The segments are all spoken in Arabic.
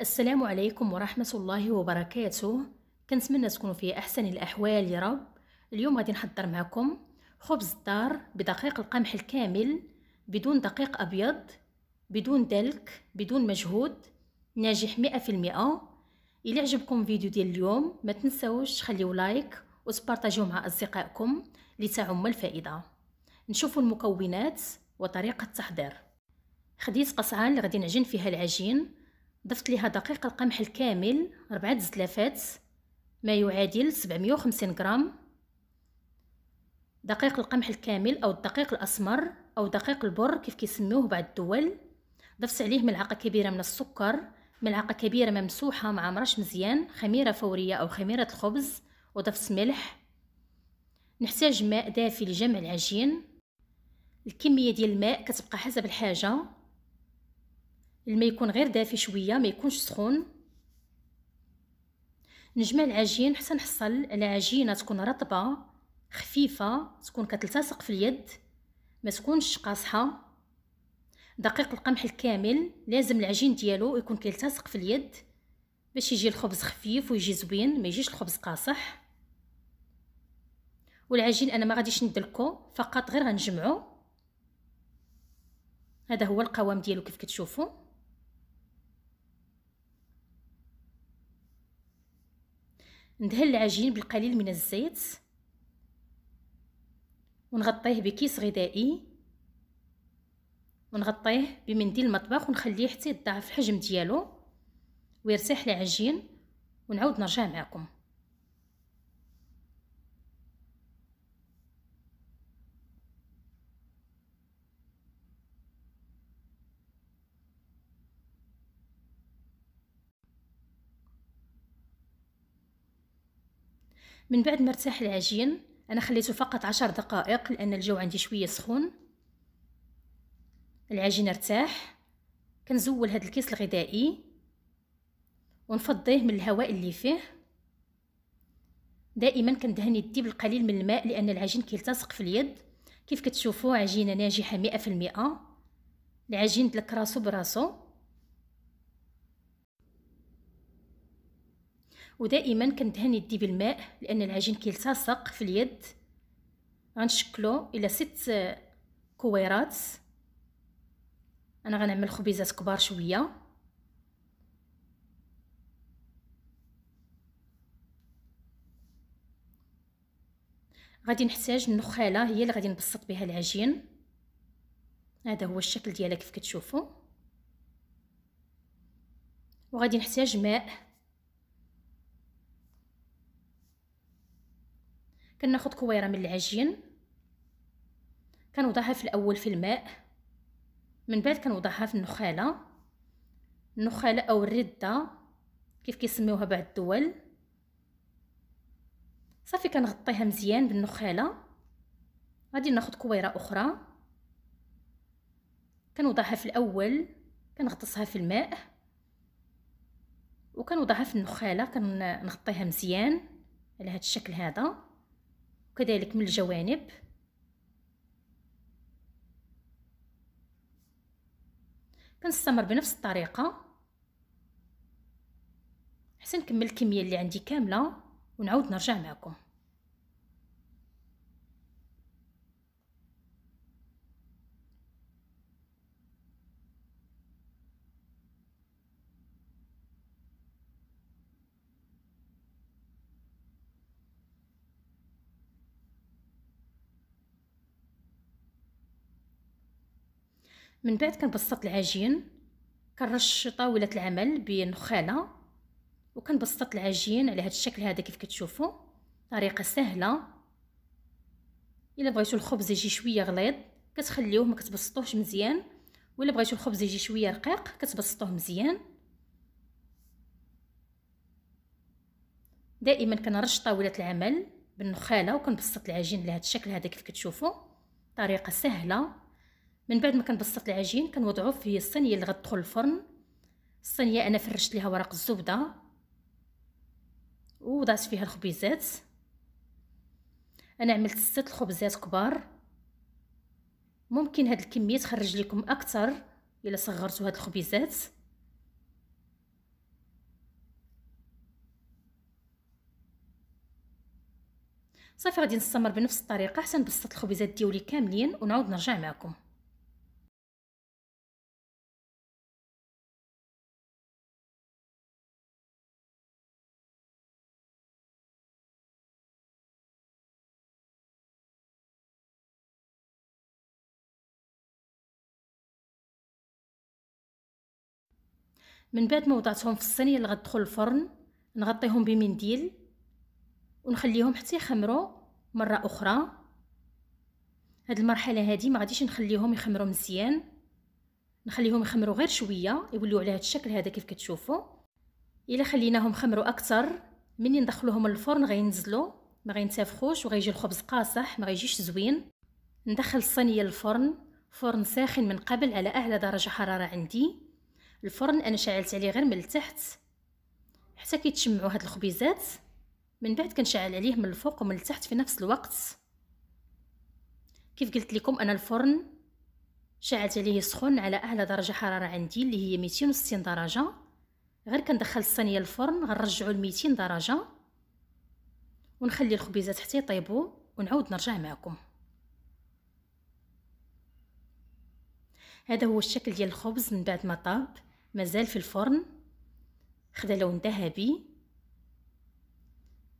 السلام عليكم ورحمة الله وبركاته كنتمنى تكونوا في أحسن الأحوال يا رب اليوم غادي نحضر معكم خبز الدار بدقيق القمح الكامل بدون دقيق أبيض بدون دلك بدون مجهود ناجح مئة في المئة إلى عجبكم فيديو ديال اليوم ما تنسوش تخليو لايك وتبارطاجيو مع أصدقائكم لتعم الفائدة نشوفوا المكونات وطريقة التحضير خديت قصعة اللي غادي نعجن فيها العجين ضفت ليها دقيق القمح الكامل ربعة زلافات ما يعادل 750 غرام دقيق القمح الكامل او الدقيق الاسمر او دقيق البر كيف كيسميوه بعض الدول ضفت عليه ملعقه كبيره من السكر ملعقه كبيره ممسوحه مع مرش مزيان خميره فوريه او خميره الخبز وضفت ملح نحتاج ماء دافي لجمع العجين الكميه ديال الماء كتبقى حسب الحاجه الماء يكون غير دافي شويه ما يكونش سخون نجمع العجين حتى نحصل على عجينه تكون رطبه خفيفه تكون كتلتصق في اليد ما تكونش قاصحه دقيق القمح الكامل لازم العجين ديالو يكون كيلتصق في اليد باش يجي الخبز خفيف ويجي زوين ما يجيش الخبز قاصح والعجين انا ما غاديش ندلكو فقط غير غنجمعو هذا هو القوام ديالو كيف كتشوفوا ندهن العجين بالقليل من الزيت ونغطيه بكيس غذائي ونغطيه بمنديل المطبخ ونخليه حتى يضاعف الحجم ديالو ويرتاح العجين ونعود نرجع معكم من بعد ما ارتاح العجين انا خليته فقط عشر دقائق لان الجو عندي شويه سخون العجين ارتاح كنزول هذا الكيس الغذائي ونفضيه من الهواء اللي فيه دائما كندهن يدي بالقليل من الماء لان العجين كيلتصق في اليد كيف كتشوفوا عجينه ناجحه مئة في المئة العجين دلك راسو براسو ودائما كندهن يدي بالماء لان العجين كيلتصق في اليد غنشكلو الى ست كويرات انا غنعمل خبيزات كبار شويه غادي نحتاج النخاله هي اللي غادي نبسط بها العجين هذا هو الشكل ديالها كيف كتشوفوا وغادي نحتاج ماء كناخد كويره من العجين كنوضعها في الاول في الماء من بعد كنوضعها في النخاله النخاله او الرده كيف كيسميوها بعض الدول صافي كنغطيها مزيان بالنخاله غادي ناخد كويره اخرى كنوضعها في الاول كنغطسها في الماء وكنوضعها في النخاله كنغطيها مزيان على هذا الشكل هذا وكذلك من الجوانب كنستمر بنفس الطريقه حتى نكمل الكميه اللي عندي كامله ونعاود نرجع معكم من بعد كنبسط العجين كنرش طاوله العمل بنخاله وكنبسط العجين على هذا الشكل هذا كيف كتشوفوا طريقه سهله الا بغيتو الخبز يجي شويه غليظ كتخليوه ما كتبسطوهش مزيان ولا بغيتو الخبز يجي شويه رقيق كتبسطوه مزيان دائما كنرش طاوله العمل بالنخاله وكنبسط العجين على هذا الشكل هذا كيف كتشوفوا طريقه سهله من بعد ما كنبسط العجين كنوضعو في الصينيه اللي غتدخل الفرن الصينيه انا فرشت ليها ورق الزبده ووضعت فيها الخبيزات انا عملت ست الخبزات كبار ممكن هاد الكميه تخرج لكم اكثر الا صغرتوا هاد الخبيزات صافي غادي نستمر بنفس الطريقه حتى نبسط الخبزات ديولي كاملين ونعود نرجع معكم من بعد ما وضعتهم في الصينيه اللي غتدخل الفرن نغطيهم بمنديل ونخليهم حتى يخمروا مره اخرى هاد المرحله هادي ما غاديش نخليهم يخمروا مزيان نخليهم يخمروا غير شويه يوليو على هاد الشكل هذا كيف كتشوفوا الا خليناهم خمروا اكثر مني ندخلوهم الفرن غينزلوا ما غينتافخوش وغيجي الخبز قاصح ما غيجيش زوين ندخل الصينيه للفرن فرن ساخن من قبل على اعلى درجه حراره عندي الفرن انا شعلت عليه غير من التحت حتى كيتشمعوا هاد الخبيزات من بعد كنشعل عليه من الفوق ومن التحت في نفس الوقت كيف قلت لكم انا الفرن شعلت عليه سخون على اعلى درجه حراره عندي اللي هي 260 درجه غير كندخل الصينيه الفرن غنرجعو ل 200 درجه ونخلي الخبيزات حتى يطيبوا ونعاود نرجع معكم هذا هو الشكل ديال الخبز من بعد ما طاب مازال في الفرن خدا لون ذهبي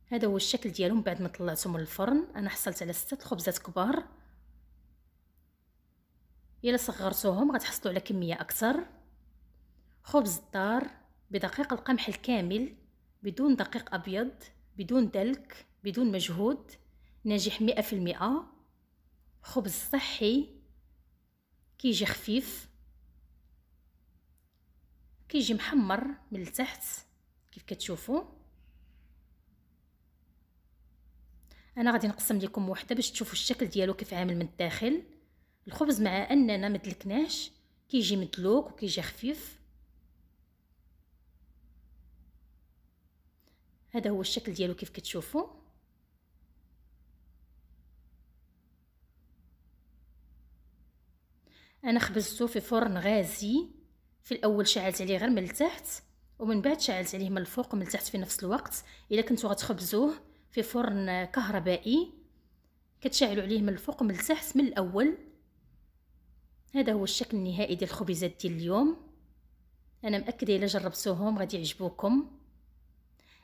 هذا هو الشكل ديالو من بعد ما طلعته من الفرن انا حصلت على ستة خبزات كبار الا صغرتوهم غتحصلوا على كميه اكثر خبز الدار بدقيق القمح الكامل بدون دقيق ابيض بدون دلك بدون مجهود ناجح مئة في المئة خبز صحي كيجي خفيف كيجي محمر من التحت كيف كتشوفوا انا غادي نقسم لكم وحده باش تشوفوا الشكل ديالو كيف عامل من الداخل الخبز مع اننا ما دلكناش كيجي مدلوك وكيجي خفيف هذا هو الشكل ديالو كيف كتشوفوا انا خبزته في فرن غازي في الاول شعلت عليه غير من التحت ومن بعد شعلت عليه من الفوق ومن التحت في نفس الوقت الا كنتو غتخبزوه في فرن كهربائي كتشعلوا عليه من الفوق ومن التحت من الاول هذا هو الشكل النهائي ديال الخبيزات ديال اليوم انا مأكده الا جربتوهم غادي يعجبوكم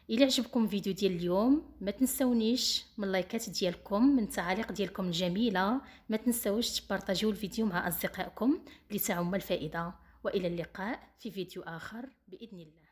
الا عجبكم فيديو ديال اليوم ما تنسونيش من اللايكات ديالكم من التعاليق ديالكم الجميله ما تنسوش تبارطاجيو الفيديو مع اصدقائكم لتعم الفائده والى اللقاء في فيديو اخر باذن الله